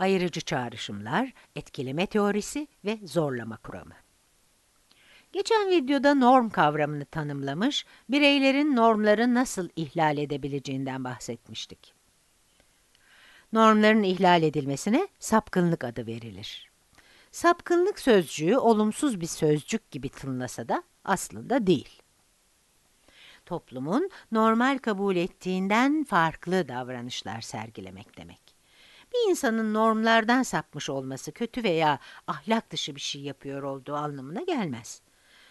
Ayrıcı çağrışımlar, etkileme teorisi ve zorlama kuramı. Geçen videoda norm kavramını tanımlamış, bireylerin normları nasıl ihlal edebileceğinden bahsetmiştik. Normların ihlal edilmesine sapkınlık adı verilir. Sapkınlık sözcüğü olumsuz bir sözcük gibi tınlasa da aslında değil. Toplumun normal kabul ettiğinden farklı davranışlar sergilemek demek bir insanın normlardan sapmış olması kötü veya ahlak dışı bir şey yapıyor olduğu anlamına gelmez.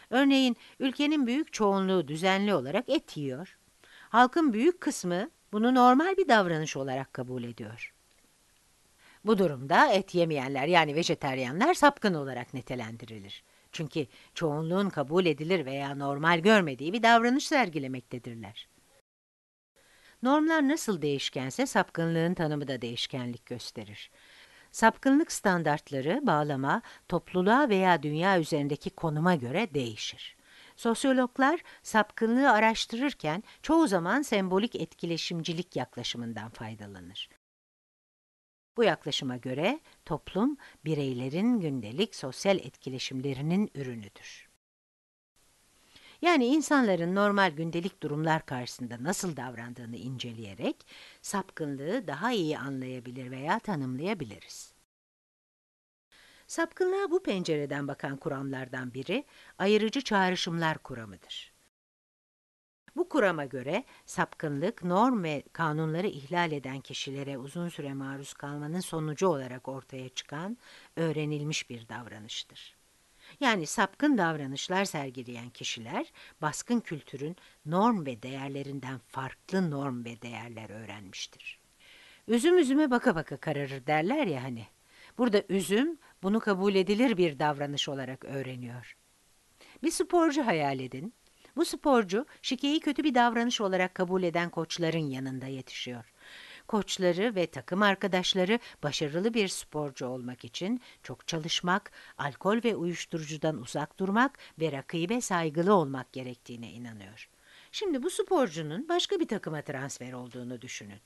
Örneğin ülkenin büyük çoğunluğu düzenli olarak et yiyor. Halkın büyük kısmı bunu normal bir davranış olarak kabul ediyor. Bu durumda et yemeyenler yani vejeteryanlar sapkın olarak nitelendirilir. Çünkü çoğunluğun kabul edilir veya normal görmediği bir davranış sergilemektedirler. Normlar nasıl değişkense sapkınlığın tanımı da değişkenlik gösterir. Sapkınlık standartları bağlama, topluluğa veya dünya üzerindeki konuma göre değişir. Sosyologlar sapkınlığı araştırırken çoğu zaman sembolik etkileşimcilik yaklaşımından faydalanır. Bu yaklaşıma göre toplum bireylerin gündelik sosyal etkileşimlerinin ürünüdür. Yani insanların normal gündelik durumlar karşısında nasıl davrandığını inceleyerek sapkınlığı daha iyi anlayabilir veya tanımlayabiliriz. Sapkınlığa bu pencereden bakan kuramlardan biri ayırıcı çağrışımlar kuramıdır. Bu kurama göre sapkınlık norm ve kanunları ihlal eden kişilere uzun süre maruz kalmanın sonucu olarak ortaya çıkan öğrenilmiş bir davranıştır. Yani sapkın davranışlar sergileyen kişiler baskın kültürün norm ve değerlerinden farklı norm ve değerler öğrenmiştir. Üzüm üzüme baka baka kararır derler ya hani. Burada üzüm bunu kabul edilir bir davranış olarak öğreniyor. Bir sporcu hayal edin. Bu sporcu şikeyi kötü bir davranış olarak kabul eden koçların yanında yetişiyor koçları ve takım arkadaşları başarılı bir sporcu olmak için çok çalışmak, alkol ve uyuşturucudan uzak durmak ve rakibe saygılı olmak gerektiğine inanıyor. Şimdi bu sporcunun başka bir takıma transfer olduğunu düşünün.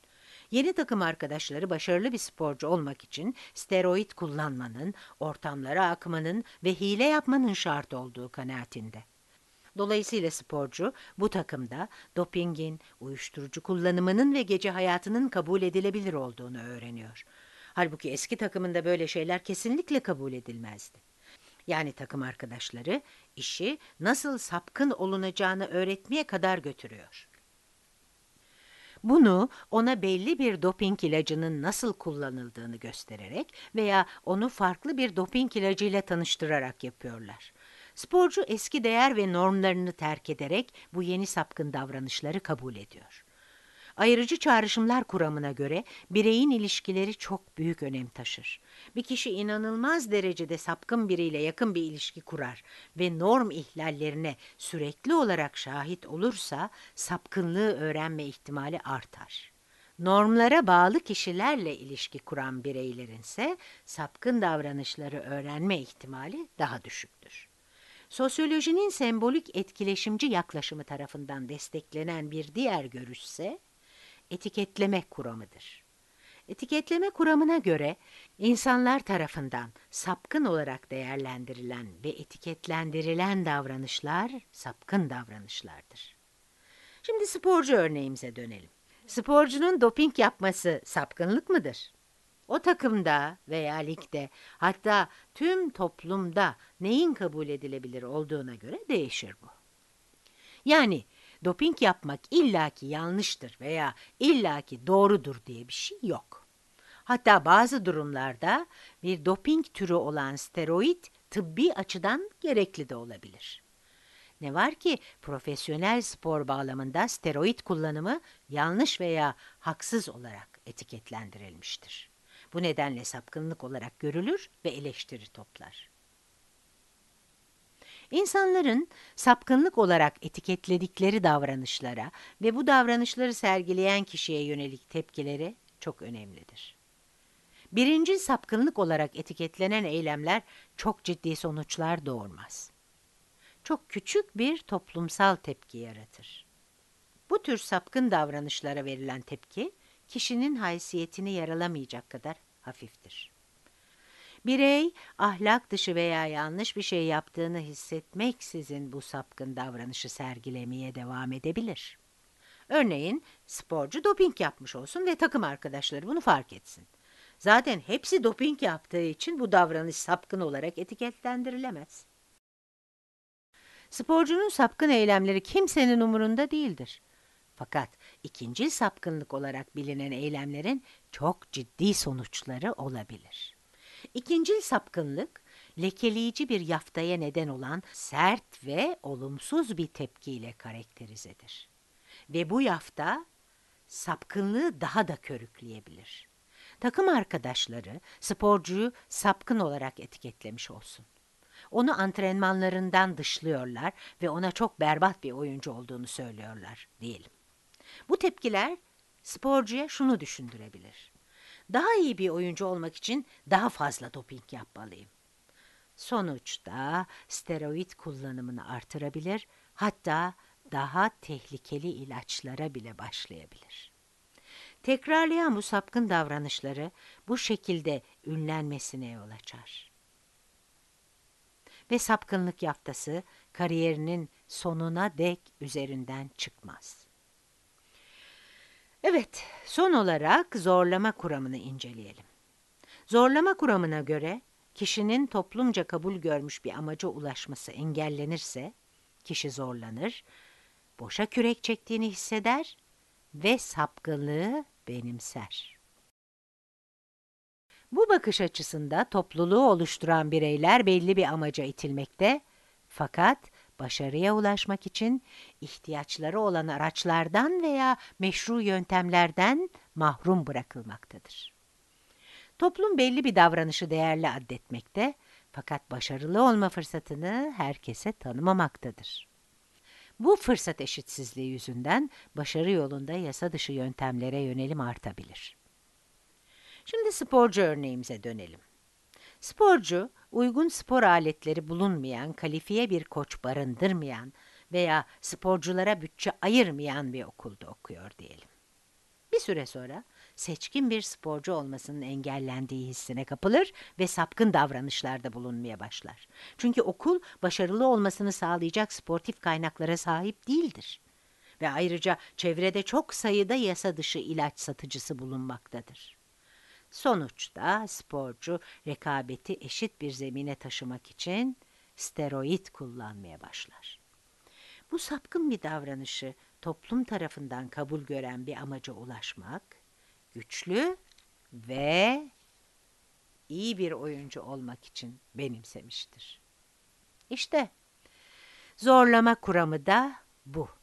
Yeni takım arkadaşları başarılı bir sporcu olmak için steroid kullanmanın, ortamlara akmanın ve hile yapmanın şart olduğu kanaatinde. Dolayısıyla sporcu bu takımda dopingin, uyuşturucu kullanımının ve gece hayatının kabul edilebilir olduğunu öğreniyor. Halbuki eski takımında böyle şeyler kesinlikle kabul edilmezdi. Yani takım arkadaşları işi nasıl sapkın olunacağını öğretmeye kadar götürüyor. Bunu ona belli bir doping ilacının nasıl kullanıldığını göstererek veya onu farklı bir doping ilacıyla tanıştırarak yapıyorlar. Sporcu eski değer ve normlarını terk ederek bu yeni sapkın davranışları kabul ediyor. Ayrıcı çağrışımlar kuramına göre bireyin ilişkileri çok büyük önem taşır. Bir kişi inanılmaz derecede sapkın biriyle yakın bir ilişki kurar ve norm ihlallerine sürekli olarak şahit olursa sapkınlığı öğrenme ihtimali artar. Normlara bağlı kişilerle ilişki kuran bireylerin ise sapkın davranışları öğrenme ihtimali daha düşüktür. Sosyolojinin sembolik etkileşimci yaklaşımı tarafından desteklenen bir diğer görüşse etiketleme kuramıdır. Etiketleme kuramına göre insanlar tarafından sapkın olarak değerlendirilen ve etiketlendirilen davranışlar sapkın davranışlardır. Şimdi sporcu örneğimize dönelim. Sporcunun doping yapması sapkınlık mıdır? O takımda veya ligde hatta tüm toplumda neyin kabul edilebilir olduğuna göre değişir bu. Yani doping yapmak illaki yanlıştır veya illaki doğrudur diye bir şey yok. Hatta bazı durumlarda bir doping türü olan steroid tıbbi açıdan gerekli de olabilir. Ne var ki profesyonel spor bağlamında steroid kullanımı yanlış veya haksız olarak etiketlendirilmiştir. Bu nedenle sapkınlık olarak görülür ve eleştiri toplar. İnsanların sapkınlık olarak etiketledikleri davranışlara ve bu davranışları sergileyen kişiye yönelik tepkileri çok önemlidir. Birinci sapkınlık olarak etiketlenen eylemler çok ciddi sonuçlar doğurmaz. Çok küçük bir toplumsal tepki yaratır. Bu tür sapkın davranışlara verilen tepki, kişinin haysiyetini yaralamayacak kadar hafiftir. Birey, ahlak dışı veya yanlış bir şey yaptığını hissetmeksizin bu sapkın davranışı sergilemeye devam edebilir. Örneğin sporcu doping yapmış olsun ve takım arkadaşları bunu fark etsin. Zaten hepsi doping yaptığı için bu davranış sapkın olarak etiketlendirilemez. Sporcunun sapkın eylemleri kimsenin umurunda değildir. Fakat ikinci sapkınlık olarak bilinen eylemlerin çok ciddi sonuçları olabilir. İkincil sapkınlık, lekeleyici bir yaftaya neden olan sert ve olumsuz bir tepkiyle karakterizedir. Ve bu yafta sapkınlığı daha da körükleyebilir. Takım arkadaşları sporcuyu sapkın olarak etiketlemiş olsun. Onu antrenmanlarından dışlıyorlar ve ona çok berbat bir oyuncu olduğunu söylüyorlar diyelim. Bu tepkiler sporcuya şunu düşündürebilir. Daha iyi bir oyuncu olmak için daha fazla doping yapmalıyım. Sonuçta steroid kullanımını artırabilir, hatta daha tehlikeli ilaçlara bile başlayabilir. Tekrarlayan bu sapkın davranışları bu şekilde ünlenmesine yol açar. Ve sapkınlık yaftası kariyerinin sonuna dek üzerinden çıkmaz. Evet, son olarak zorlama kuramını inceleyelim. Zorlama kuramına göre kişinin toplumca kabul görmüş bir amaca ulaşması engellenirse kişi zorlanır, boşa kürek çektiğini hisseder ve sapkınlığı benimser. Bu bakış açısında topluluğu oluşturan bireyler belli bir amaca itilmekte fakat başarıya ulaşmak için ihtiyaçları olan araçlardan veya meşru yöntemlerden mahrum bırakılmaktadır. Toplum belli bir davranışı değerli addetmekte fakat başarılı olma fırsatını herkese tanımamaktadır. Bu fırsat eşitsizliği yüzünden başarı yolunda yasa dışı yöntemlere yönelim artabilir. Şimdi sporcu örneğimize dönelim. Sporcu, uygun spor aletleri bulunmayan, kalifiye bir koç barındırmayan veya sporculara bütçe ayırmayan bir okulda okuyor diyelim. Bir süre sonra seçkin bir sporcu olmasının engellendiği hissine kapılır ve sapkın davranışlarda bulunmaya başlar. Çünkü okul başarılı olmasını sağlayacak sportif kaynaklara sahip değildir. Ve ayrıca çevrede çok sayıda yasa dışı ilaç satıcısı bulunmaktadır. Sonuçta sporcu rekabeti eşit bir zemine taşımak için steroid kullanmaya başlar. Bu sapkın bir davranışı toplum tarafından kabul gören bir amaca ulaşmak, güçlü ve iyi bir oyuncu olmak için benimsemiştir. İşte zorlama kuramı da bu.